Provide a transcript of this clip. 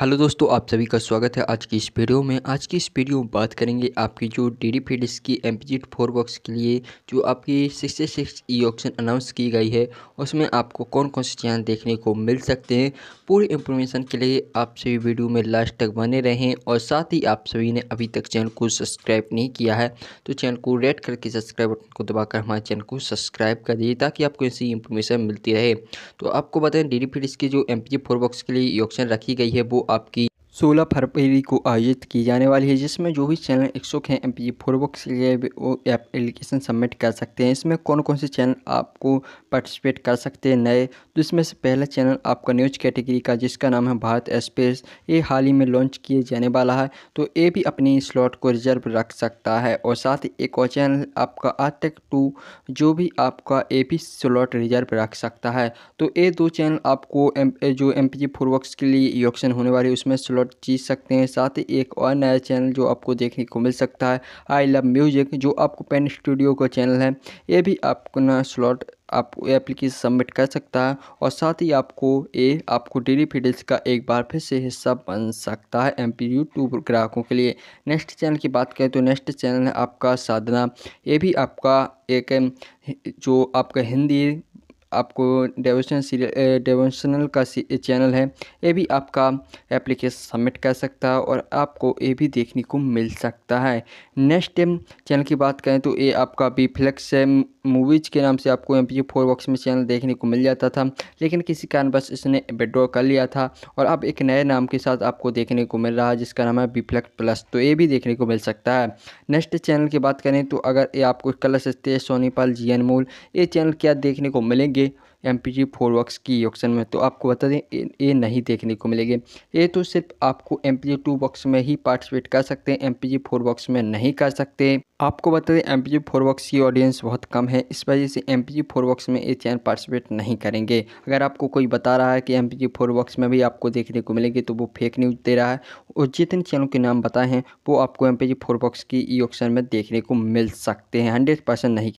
hello दोस्तों आप सभी का स्वागत है आज की इस वीडियो में आज की इस वीडियो में बात करेंगे आपकी जो डी डी फीडिस की M P G four box के लिए जो आपकी sixty six E option announce की गई है उसमें आपको कौन कौन से चैनल देखने को मिल सकते हैं पूरी इंफॉर्मेशन के लिए आप सभी वीडियो में लास्ट तक बने रहें और साथ ही आप सभी ने अभी तक चैनल को सब्सक्राइब नहीं किया है तो चैनल को रेड करके सब्सक्राइब बटन को दबाकर हमारे चैनल को सब्सक्राइब कर दीजिए ताकि आपको ऐसी इन्फॉर्मेशन मिलती रहे तो आपको बताएं डी डी फीडिस की जो M P G four box के लिए ई e ऑप्शन रखी गई है वो आपकी सोलह फरवरी को आयोजित की जाने वाली है जिसमें जो भी चैनल इच्छुक हैं एम पी फोरबुक के लिए वो ऐप एप्लीकेशन सबमिट कर सकते हैं इसमें कौन कौन से चैनल आपको पार्टिसिपेट कर सकते हैं नए तो इसमें से पहला चैनल आपका न्यूज कैटेगरी का जिसका नाम है भारत स्पेस ये हाल ही में लॉन्च किए जाने वाला है तो ये भी अपनी स्लॉट को रिजर्व रख सकता है और साथ ही एक और चैनल आपका आज तक टू जो भी आपका ए भी स्लॉट रिजर्व रख सकता है तो ये दो चैनल आपको जो एम पी के लिए ऑप्शन होने वाली उसमें स्लॉट रिवॉर्ड जीत सकते हैं साथ ही एक और नया चैनल जो आपको देखने को मिल सकता है आई लव म्यूजिक जो आपको पेन स्टूडियो का चैनल है ये भी आपको ना स्लॉट आप एप्लीकेशन सबमिट कर सकता है और साथ ही आपको ये आपको डेली फीडल्स का एक बार फिर से हिस्सा बन सकता है एम पी यूट्यूब ग्राहकों के लिए नेक्स्ट चैनल की बात करें तो नेक्स्ट चैनल है आपका साधना ये भी आपका एक जो आपका हिंदी आपको डेवोशनल सीरियल डेवोशनल का चैनल है ये भी आपका एप्लीकेशन सबमिट कर सकता है और आपको ये भी देखने को मिल सकता है नेक्स्ट चैनल की बात करें तो ये आपका बी फ्लेक्स है मूवीज़ के नाम से आपको एम पी फोर बॉक्स में चैनल देखने को मिल जाता था लेकिन किसी कारण बस इसने विड्रॉ कर लिया था और अब एक नए नाम के साथ आपको देखने को मिल रहा है जिसका नाम है बी फ्लेक्स प्लस तो ये भी देखने को मिल सकता है नेक्स्ट चैनल की बात करें तो अगर ये आपको कलर सस्ते सोनीपाल जी एन मूल ये चैनल क्या देखने को मिलेंगे मिलेंगे M P G four works की ऑप्शन में तो आपको बता दें ए नहीं देखने को मिलेंगे ये तो सिर्फ आपको M P G two works में ही पार्टिसिपेट कर सकते हैं M P G four works में नहीं कर सकते आपको बता दें M P G four works की ऑडियंस बहुत कम है इस वजह से M P G four works में ए चैनल पार्टिसिपेट नहीं करेंगे अगर आपको कोई बता रहा है कि M P G four works में भी आपको देखने को मिलेंगे तो वो फेक न्यूज़ दे रहा है और जितने चैनलों के नाम बताए हैं वो आपको M P G four works की ई e ऑप्शन में देखने को मिल सकते हैं हंड्रेड परसेंट नहीं